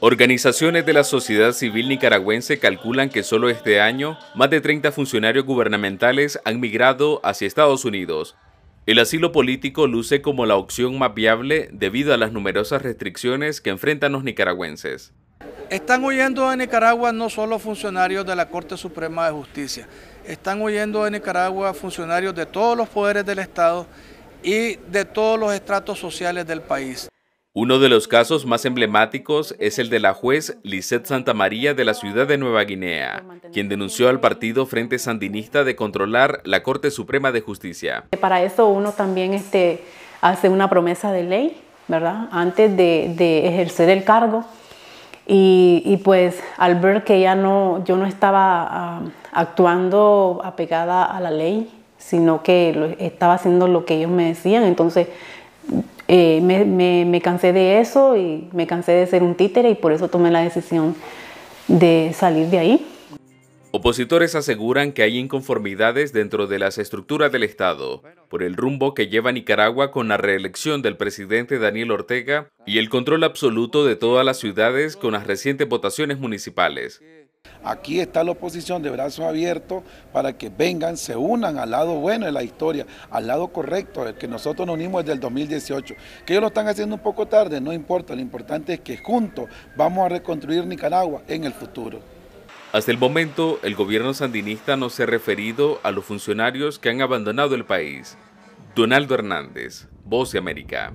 Organizaciones de la sociedad civil nicaragüense calculan que solo este año más de 30 funcionarios gubernamentales han migrado hacia Estados Unidos. El asilo político luce como la opción más viable debido a las numerosas restricciones que enfrentan los nicaragüenses. Están huyendo de Nicaragua no solo funcionarios de la Corte Suprema de Justicia, están huyendo de Nicaragua funcionarios de todos los poderes del Estado y de todos los estratos sociales del país. Uno de los casos más emblemáticos es el de la juez Lisette María de la ciudad de Nueva Guinea, quien denunció al partido Frente Sandinista de controlar la Corte Suprema de Justicia. Eh, para eso uno también este, hace una promesa de ley, ¿verdad? Antes de, ejercer el cargo. Y, pues al ver que ya no, yo no estaba ah, actuando apegada a la ley, sino que estaba haciendo lo que ellos me decían, entonces eh, me, cansé de eso y me cansé de ser un títere y por eso tomé la decisión de salir de ahí. Opositores aseguran que hay inconformidades dentro de las estructuras del Estado por el rumbo que lleva Nicaragua con la reelección del presidente Daniel Ortega y el control absoluto de todas las ciudades con las recientes votaciones municipales. Aquí está la oposición de brazos abiertos para que vengan, se unan al lado bueno de la historia, al lado correcto, el que nosotros nos unimos desde el 2018. Que ellos lo están haciendo un poco tarde, no importa, lo importante es que juntos vamos a reconstruir Nicaragua en el futuro. Hasta el momento, el gobierno sandinista no se ha referido a los funcionarios que han abandonado el país. Donaldo Hernández, Voz de América.